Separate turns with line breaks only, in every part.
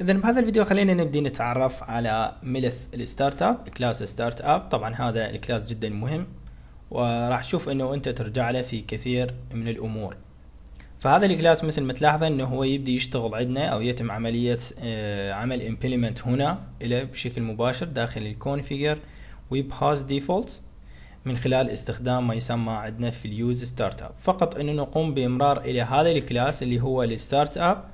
اذا بهذا الفيديو خلينا نبدا نتعرف على ملف الستارت اب كلاس ستارت اب طبعا هذا الكلاس جدا مهم وراح تشوف انه انت ترجع له في كثير من الامور فهذا الكلاس مثل ما تلاحظ انه هو يبدي يشتغل عندنا او يتم عملية آه، عمل امبلمنت هنا الى بشكل مباشر داخل الكونفيجر ويب ويبهاز ديفولتس من خلال استخدام ما يسمى عندنا في اليوز ستارت اب فقط انه نقوم بامرار الى هذا الكلاس اللي هو الستارت اب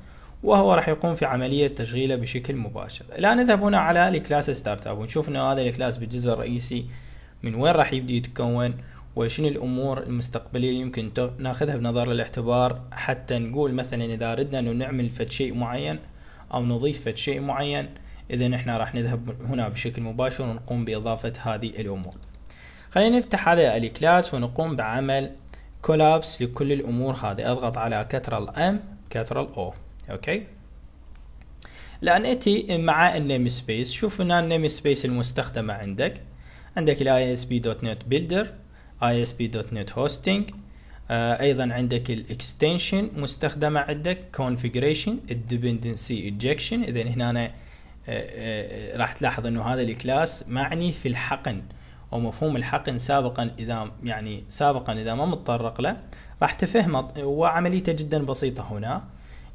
وهو راح يقوم في عملية تشغيله بشكل مباشر الآن نذهب هنا على الكلاس ستارت اب ونشوف انه هذا الكلاس بالجزء الرئيسي من وين راح يبدي يتكون وشنو الامور المستقبليه اللي يمكن ناخذها بنظر الاعتبار حتى نقول مثلا اذا ردنا انه نعمل فد شيء معين او نضيف فد شيء معين اذا احنا راح نذهب هنا بشكل مباشر ونقوم باضافه هذه الامور خلينا نفتح هذا الكلاس ونقوم بعمل كولابس لكل الامور هذه اضغط على كترال ام كترال او اوكي لان اتي مع النيم سبيس شوف هنا النيم سبيس المستخدمه عندك عندك الاي اس بي دوت نت بيلدر اي اس بي دوت نت هوستنج ايضا عندك الاكستنشن مستخدمه عندك كونفيجريشن الديبندنسي اجكشن اذا هنا أنا آه، آه، راح تلاحظ انه هذا الكلاس معني في الحقن او مفهوم الحقن سابقا اذا يعني سابقا اذا ما متطرق له راح تفهمه وعمليته جدا بسيطه هنا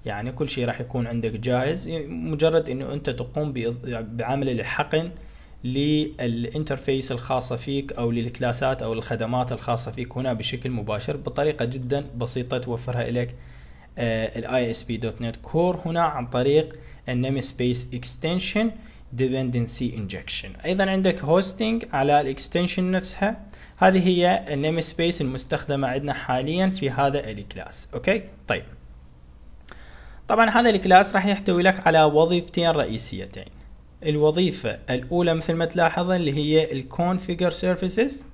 يعني كل شيء راح يكون عندك جاهز مجرد انه انت تقوم بعمل الحقن للانترفيس الخاصة فيك او للكلاسات او الخدمات الخاصة فيك هنا بشكل مباشر بطريقة جدا بسيطة توفرها لك الاي اس بي دوت نت كور هنا عن طريق النيم سبيس اكستنشن dependency injection ايضا عندك هوستنج على الاكستنشن نفسها هذه هي النيم سبيس المستخدمه عندنا حاليا في هذا الكلاس اوكي طيب طبعا هذا الكلاس راح يحتوي لك على وظيفتين رئيسيتين الوظيفة الأولى مثل ما تلاحظ اللي هي الكونفيجر سيرفيسز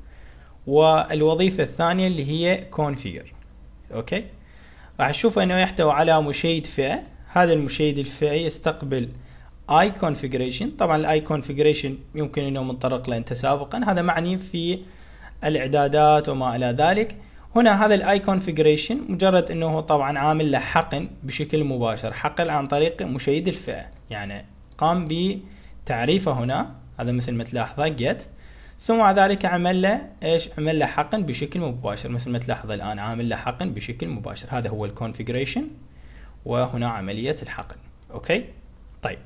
والوظيفة الثانية اللي هي كونفيجر أوكي راح تشوف أنه يحتوي على مشيد فئة هذا المشيد الفئة يستقبل اي كونفيجريشن طبعا الاي كونفيجريشن يمكن انه منطلق له انت سابقا هذا معني في الاعدادات وما الى ذلك هنا هذا الاي كونفيجريشن مجرد انه طبعا عامل له حقن بشكل مباشر حقن عن طريق مشيد الفئه يعني قام بتعريفه هنا هذا مثل ما تلاحظه جيت ثم بعد ذلك عمل له ايش عمل له حقن بشكل مباشر مثل ما تلاحظ الان عامل له حقن بشكل مباشر هذا هو الكونفيجريشن وهنا عمليه الحقن اوكي طيب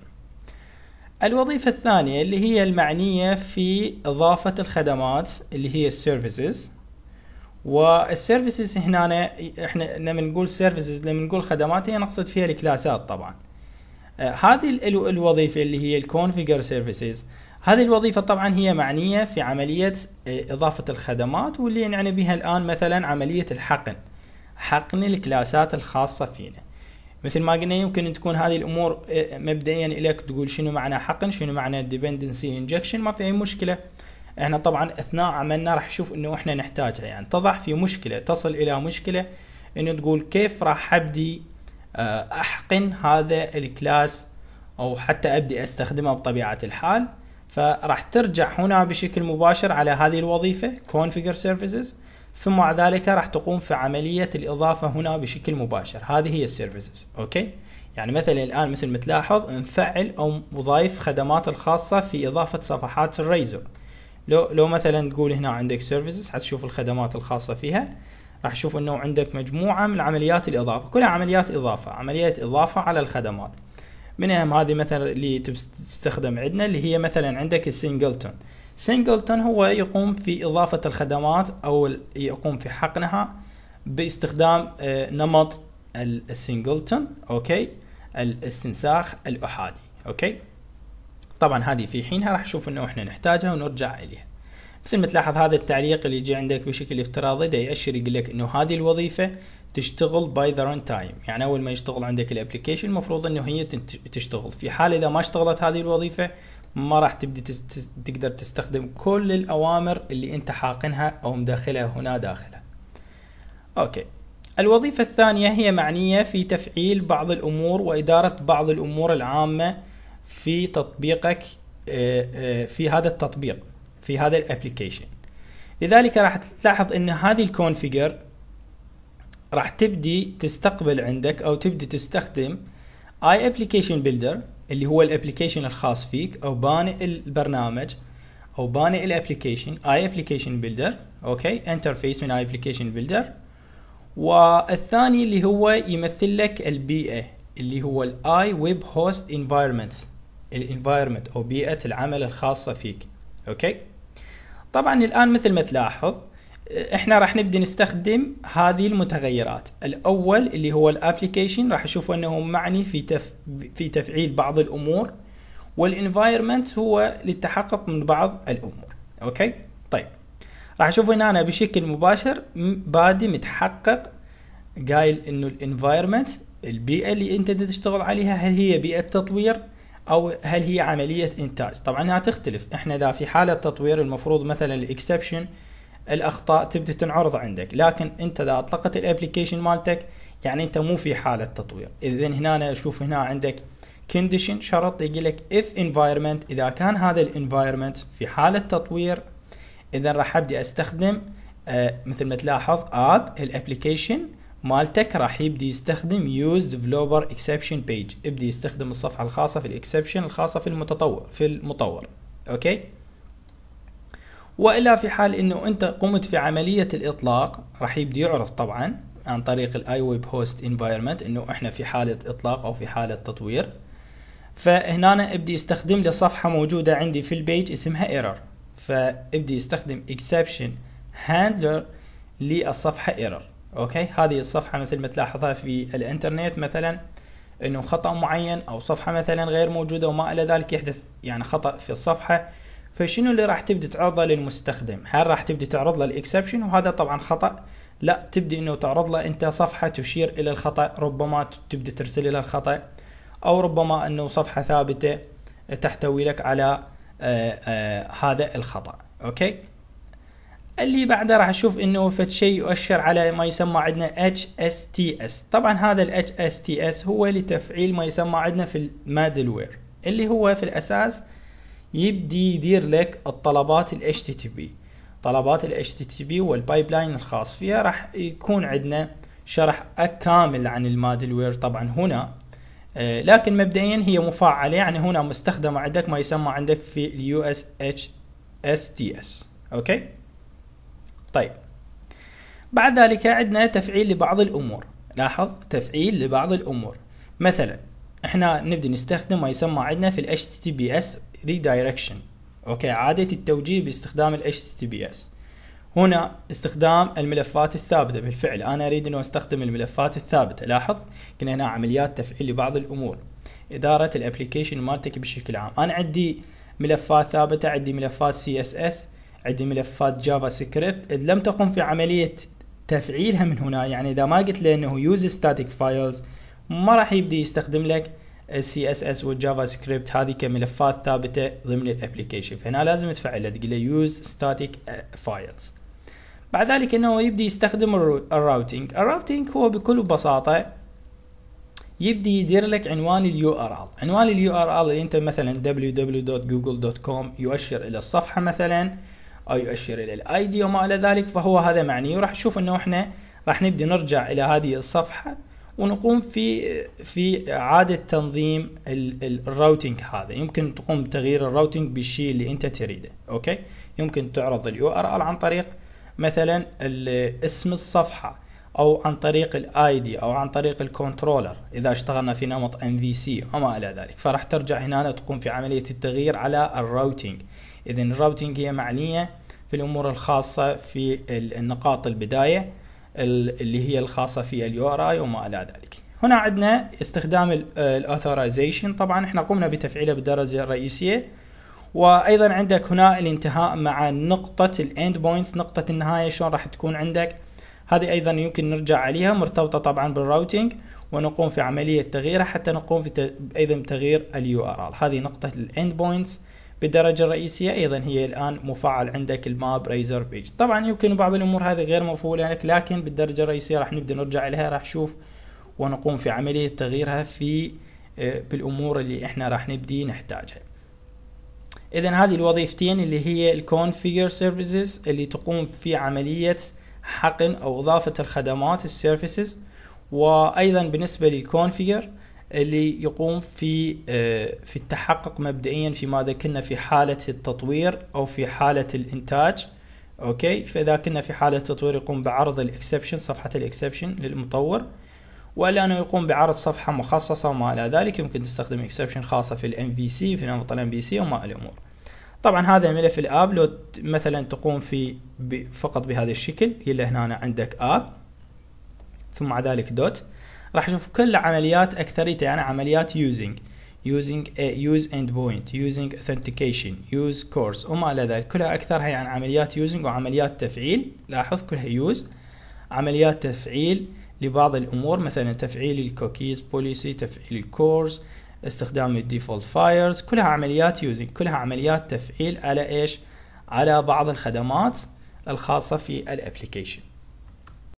الوظيفة الثانية اللي هي المعنية في إضافة الخدمات اللي هي السيرفيسز والسيرفيسز هنا احنا لما نقول سيرفيسز لما نقول خدمات هي نقصد فيها الكلاسات طبعا آه، هذه الوظيفه اللي هي الكونفيجر سيرفيسز هذه الوظيفه طبعا هي معنيه في عمليه آه، اضافه الخدمات واللي نعنى بها الان مثلا عمليه الحقن حقن الكلاسات الخاصه فينا مثل ما قلنا يمكن تكون هذه الامور آه، مبدئيا لك تقول شنو معنى حقن شنو معنى ديبندنسي انجكشن ما في اي مشكله احنا طبعا اثناء عملنا راح نشوف انه احنا نحتاجها يعني تضع في مشكله تصل الى مشكله انه تقول كيف راح ابدي آه، احقن هذا الكلاس او حتى ابدي استخدمه بطبيعه الحال فراح ترجع هنا بشكل مباشر على هذه الوظيفه configure services ثم بعد ذلك راح تقوم في عمليه الاضافه هنا بشكل مباشر هذه هي السيرفيسز اوكي يعني مثلا الان مثل ما تلاحظ نفعل او مضايف خدمات الخاصه في اضافه صفحات الريزر لو لو مثلا تقول هنا عندك سيرفيسز حتشوف الخدمات الخاصه فيها راح تشوف انه عندك مجموعه من عمليات الاضافه كلها عمليات اضافه عمليات اضافه على الخدمات منهم هذه مثلا اللي تستخدم عندنا اللي هي مثلا عندك السنجلتون سنجلتون هو يقوم في اضافه الخدمات او يقوم في حقنها باستخدام آه، نمط السنجلتون اوكي الاستنساخ الاحادي اوكي طبعا هذه في حينها راح نشوف انه احنا نحتاجها ونرجع اليها مثل ما تلاحظ هذا التعليق اللي يجي عندك بشكل افتراضي ده يأشر يقول لك انه هذه الوظيفة تشتغل باي ذا ران تايم يعني اول ما يشتغل عندك الابلكيشن المفروض انه هي تشتغل في حال اذا ما اشتغلت هذه الوظيفه ما راح تبدي تقدر تستخدم كل الاوامر اللي انت حاقنها او مدخلها هنا داخلها اوكي الوظيفة الثانية هي معنية في تفعيل بعض الأمور وإدارة بعض الأمور العامة في تطبيقك آه، آه، في هذا التطبيق في هذا الابلكيشن لذلك راح تلاحظ ان هذه الكونفيجر راح تبدي تستقبل عندك او تبدي تستخدم اي ابلكيشن بيلدر اللي هو الابلكيشن الخاص فيك او باني البرنامج او باني الابلكيشن اي ابلكيشن بيلدر اوكي انترفيس من اي ابلكيشن بيلدر والثاني اللي هو يمثل لك البيئه اللي هو الاي ويب هوست انفايرمنت الانفايرمنت او بيئه العمل الخاصه فيك اوكي طبعا الان مثل ما تلاحظ احنا راح نبدا نستخدم هذه المتغيرات الاول اللي هو الابلكيشن راح اشوف انه معني في تف... في تفعيل بعض الامور والانفايرمنت هو للتحقق من بعض الامور اوكي طيب راح اشوف هنا انا بشكل مباشر بادي متحقق قايل انه الانفايرمنت البيئه اللي انت تشتغل عليها هل هي بيئه تطوير او هل هي عمليه انتاج طبعا انها تختلف احنا اذا في حاله تطوير المفروض مثلا الاكسبشن الاخطاء تبدا تنعرض عندك لكن انت اذا اطلقت الابلكيشن مالتك يعني انت مو في حاله تطوير اذا هنا أنا اشوف هنا عندك كونديشن شرط يجي لك اف انفايرمنت اذا كان هذا الانفايرمنت في حاله تطوير اذا راح ابدي استخدم آه مثل ما تلاحظ اد الابلكيشن مالتك راح يبدي يستخدم يوز ديفلوبر اكسبشن بيج يبدي يستخدم الصفحه الخاصه في الاكسبشن الخاصه في المتطور في المطور اوكي والا في حال انه انت قمت في عمليه الاطلاق راح يبدي يعرف طبعا عن طريق الاي ويب هوست انفايرمنت انه احنا في حاله اطلاق او في حاله تطوير فهنا أنا ابدي يستخدم لي صفحه موجوده عندي في البيج اسمها ايرور فابدي يستخدم اكسبشن هاندلر للصفحه ايرور اوكي هذه الصفحه مثل ما تلاحظها في الانترنت مثلا انه خطا معين او صفحه مثلا غير موجوده وما الى ذلك يحدث يعني خطا في الصفحه فشنو اللي راح تبدي تعرضه للمستخدم هل راح تبدي تعرض له الاكسبشن وهذا طبعا خطا لا تبدي انه تعرض له انت صفحه تشير الى الخطا ربما تبدي ترسل الى الخطا او ربما انه صفحه ثابته تحتوي لك على آآ آه، آآ آه، هذا الخطا اوكي اللي بعده راح اشوف انه فد شيء يؤشر على ما يسمى عندنا HSTS طبعا هذا ال HSTS هو لتفعيل ما يسمى عندنا في المادلوير اللي هو في الاساس يبدي يدير لك الطلبات ال HTTP طلبات ال HTTP لاين الخاص فيها راح يكون عندنا شرح كامل عن المادلوير طبعا هنا آه، لكن مبدئيا هي مفعلة يعني هنا مستخدمة عندك ما يسمى عندك في اليو اس اتش اس تي اس اوكي طيب بعد ذلك عندنا تفعيل لبعض الامور لاحظ تفعيل لبعض الامور مثلا احنا نبدأ نستخدم ما يسمى عندنا في ال HTTPS redirection اوكي عادة التوجيه باستخدام ال HTTPS هنا استخدام الملفات الثابتة بالفعل انا اريد ان استخدم الملفات الثابتة لاحظ كنا هنا عمليات تفعيل لبعض الامور ادارة الابلكيشن مالتك بشكل عام انا عندي ملفات ثابتة عندي ملفات CSS عندي ملفات جافا سكريبت اذ لم تقم في عمليه تفعيلها من هنا يعني اذا ما قلت له انه يوز ستاتيك فايلز ما راح يبدي يستخدم لك السي اس اس والجافا سكريبت هذه كملفات ثابته ضمن الابلكيشن فهنا لازم تفعلها تقول له يوز ستاتيك فايلز بعد ذلك انه يبدي يستخدم الراوتينج الراوتينج هو بكل بساطه يبدي يدير لك عنوان اليو ار ال عنوان اليو ار ال اللي انت مثلا www.google.com يؤشر الى الصفحه مثلا او يؤشر الى الاي دي وما الى ذلك فهو هذا معني وراح نشوف انه احنا راح نبدا نرجع الى هذه الصفحه ونقوم في في اعاده تنظيم الراوتينج هذا يمكن تقوم بتغيير الراوتينج بالشيء اللي انت تريده اوكي يمكن تعرض اليو ار ال عن طريق مثلا اسم الصفحه او عن طريق الاي دي او عن طريق الكنترولر اذا اشتغلنا في نمط ام في سي وما الى ذلك فراح ترجع هنا تقوم في عمليه التغيير على الراوتينج اذا الراوتينج هي معنيه في الامور الخاصه في النقاط البدايه اللي هي الخاصه في اليو ار اي وما الى ذلك هنا عندنا استخدام الاوثورايزيشن طبعا احنا قمنا بتفعيله بالدرجه الرئيسيه وايضا عندك هنا الانتهاء مع نقطه الاند بوينتس نقطه النهايه شلون راح تكون عندك هذه ايضا يمكن نرجع عليها مرتبطه طبعا بالراوتينج ونقوم في عمليه تغييرها حتى نقوم في ايضا بتغيير اليو ار ال هذه نقطه الاند بوينتس بالدرجة الرئيسية أيضا هي الآن مفعل عندك الماب ريزر بيج طبعا يمكن بعض الأمور هذه غير مفعولة لك لكن بالدرجة الرئيسية راح نبدأ نرجع لها راح نشوف ونقوم في عملية تغييرها في آه، بالأمور اللي احنا راح نبدي نحتاجها إذا هذه الوظيفتين اللي هي الكونفيجر سيرفيسز اللي تقوم في عملية حقن أو إضافة الخدمات السيرفيسز وأيضا بالنسبة للكونفيجر اللي يقوم في آه، في التحقق مبدئيا فيما اذا كنا في حاله التطوير او في حاله الانتاج اوكي فاذا كنا في حاله التطوير يقوم بعرض الاكسبشن صفحه الاكسبشن للمطور ولا انه يقوم بعرض صفحه مخصصه وما الى ذلك يمكن تستخدم اكسبشن خاصه في الام في سي في نمط الام في سي وما الامور طبعا هذا الملف الاب لو مثلا تقوم في فقط بهذا الشكل يلا هنا عندك اب ثم مع ذلك دوت راح اشوف كل عمليات اكثريتها يعني عمليات يوزنج using use endpoint using authentication use course وما الى ذلك كلها اكثرها يعني عمليات using وعمليات تفعيل لاحظ كلها use عمليات تفعيل لبعض الامور مثلا تفعيل الكوكيز بوليسي تفعيل الكورس استخدام الديفولت فايرز كلها عمليات يوزنج كلها عمليات تفعيل على ايش على بعض الخدمات الخاصه في الابلكيشن